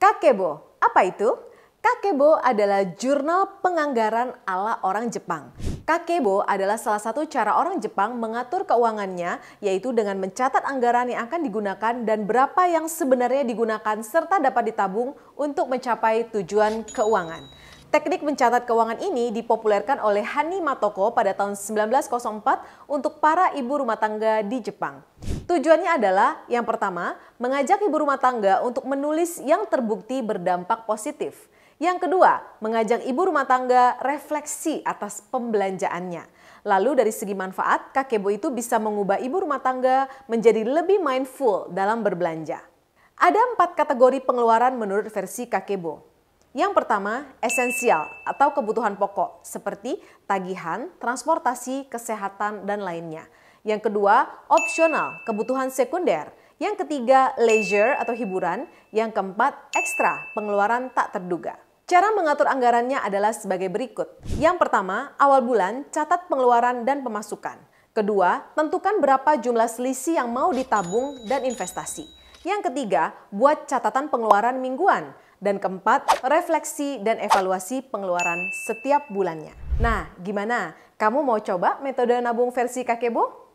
Kakebo, apa itu? Kakebo adalah jurnal penganggaran ala orang Jepang. Kakebo adalah salah satu cara orang Jepang mengatur keuangannya, yaitu dengan mencatat anggaran yang akan digunakan dan berapa yang sebenarnya digunakan serta dapat ditabung untuk mencapai tujuan keuangan. Teknik mencatat keuangan ini dipopulerkan oleh Hani Matoko pada tahun 1904 untuk para ibu rumah tangga di Jepang. Tujuannya adalah yang pertama, mengajak ibu rumah tangga untuk menulis yang terbukti berdampak positif. Yang kedua, mengajak ibu rumah tangga refleksi atas pembelanjaannya. Lalu dari segi manfaat, kakebo itu bisa mengubah ibu rumah tangga menjadi lebih mindful dalam berbelanja. Ada empat kategori pengeluaran menurut versi kakebo. Yang pertama, esensial atau kebutuhan pokok seperti tagihan, transportasi, kesehatan, dan lainnya. Yang kedua, opsional, kebutuhan sekunder. Yang ketiga, leisure atau hiburan. Yang keempat, ekstra, pengeluaran tak terduga. Cara mengatur anggarannya adalah sebagai berikut. Yang pertama, awal bulan catat pengeluaran dan pemasukan. Kedua, tentukan berapa jumlah selisih yang mau ditabung dan investasi. Yang ketiga, buat catatan pengeluaran mingguan. Dan keempat, refleksi dan evaluasi pengeluaran setiap bulannya. Nah, gimana? Kamu mau coba metode nabung versi Kakebo?